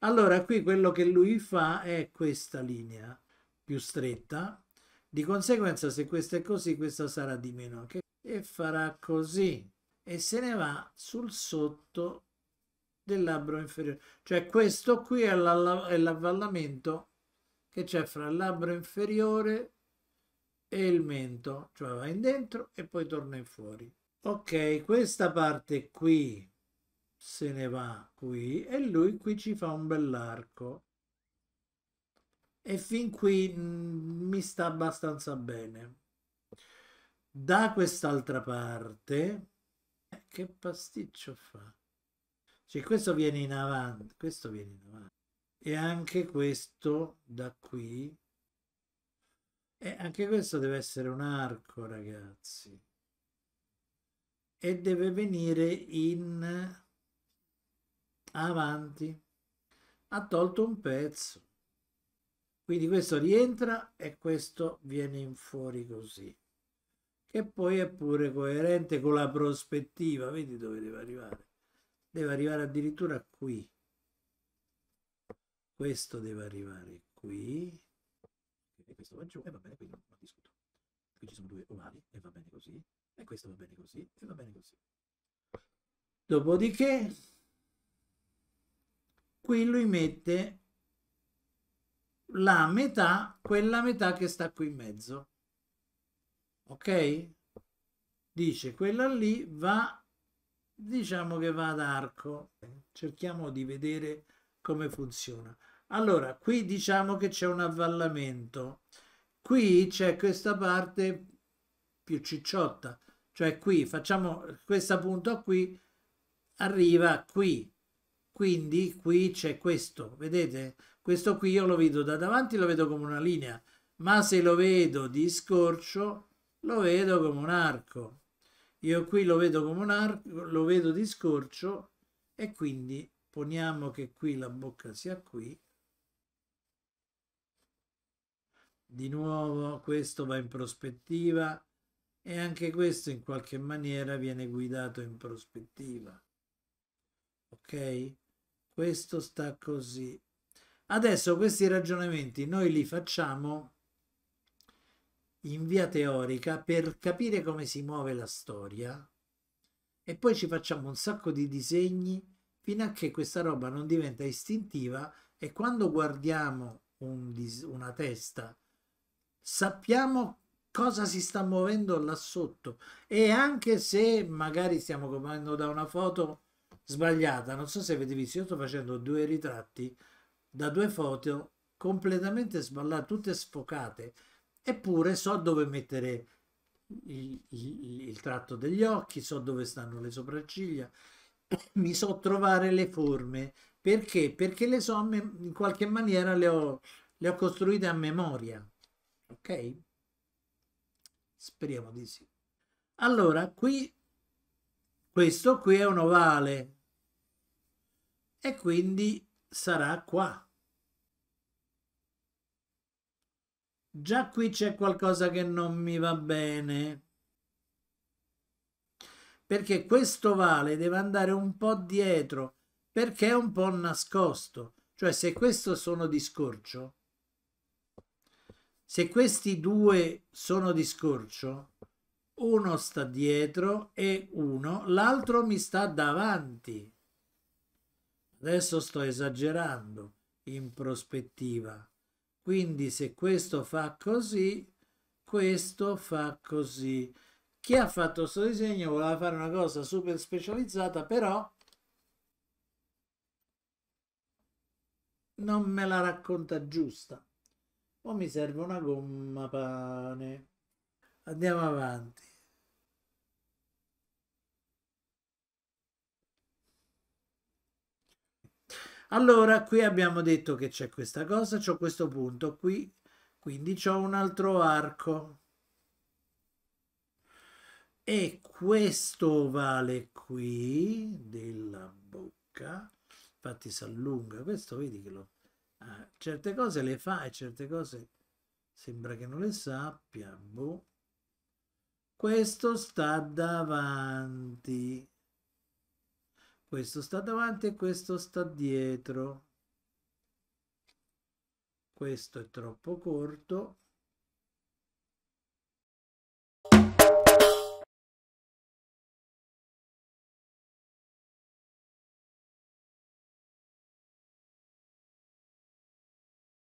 Allora qui quello che lui fa è questa linea più stretta, di conseguenza se questa è così questa sarà di meno e farà così e se ne va sul sotto del labbro inferiore. Cioè questo qui è l'avvallamento che c'è fra il labbro inferiore e il mento, cioè va in dentro e poi torna in fuori. Ok, questa parte qui se ne va qui e lui qui ci fa un bell'arco e fin qui mm, mi sta abbastanza bene da quest'altra parte eh, che pasticcio fa cioè questo viene in avanti questo viene in avanti e anche questo da qui e anche questo deve essere un arco ragazzi e deve venire in avanti, ha tolto un pezzo. Quindi questo rientra e questo viene fuori così, che poi è pure coerente con la prospettiva, vedi dove deve arrivare? Deve arrivare addirittura qui. Questo deve arrivare qui. E questo va giù e va bene, quindi non discuto. Qui ci sono due ovali e va bene così, e questo va bene così, e va bene così. Dopodiché qui lui mette la metà, quella metà che sta qui in mezzo. Ok? Dice quella lì va, diciamo che va ad arco. Cerchiamo di vedere come funziona. Allora, qui diciamo che c'è un avvallamento. Qui c'è questa parte più cicciotta, cioè qui facciamo questa punta qui arriva qui quindi qui c'è questo vedete questo qui io lo vedo da davanti lo vedo come una linea ma se lo vedo di scorcio lo vedo come un arco io qui lo vedo come un arco lo vedo di scorcio e quindi poniamo che qui la bocca sia qui di nuovo questo va in prospettiva e anche questo in qualche maniera viene guidato in prospettiva ok questo sta così. Adesso questi ragionamenti noi li facciamo in via teorica per capire come si muove la storia e poi ci facciamo un sacco di disegni fino a che questa roba non diventa istintiva e quando guardiamo un una testa sappiamo cosa si sta muovendo là sotto e anche se magari stiamo comando da una foto sbagliata. Non so se avete visto, io sto facendo due ritratti da due foto completamente sballate, tutte sfocate, eppure so dove mettere il, il, il tratto degli occhi, so dove stanno le sopracciglia, mi so trovare le forme. Perché? Perché le so in qualche maniera le ho, le ho costruite a memoria. Ok? Speriamo di sì. Allora, qui questo qui è un ovale e quindi sarà qua. Già qui c'è qualcosa che non mi va bene perché questo ovale deve andare un po' dietro perché è un po' nascosto cioè se questo sono di scorcio se questi due sono di scorcio uno sta dietro e uno, l'altro mi sta davanti. Adesso sto esagerando in prospettiva. Quindi se questo fa così, questo fa così. Chi ha fatto questo disegno voleva fare una cosa super specializzata, però non me la racconta giusta. O mi serve una gomma pane. Andiamo avanti. Allora, qui abbiamo detto che c'è questa cosa, c'ho questo punto qui, quindi c'ho un altro arco. E questo ovale qui della bocca, infatti si allunga, questo vedi che lo... Ah, certe cose le fa e certe cose sembra che non le sappia, boh. Questo sta davanti questo sta davanti e questo sta dietro questo è troppo corto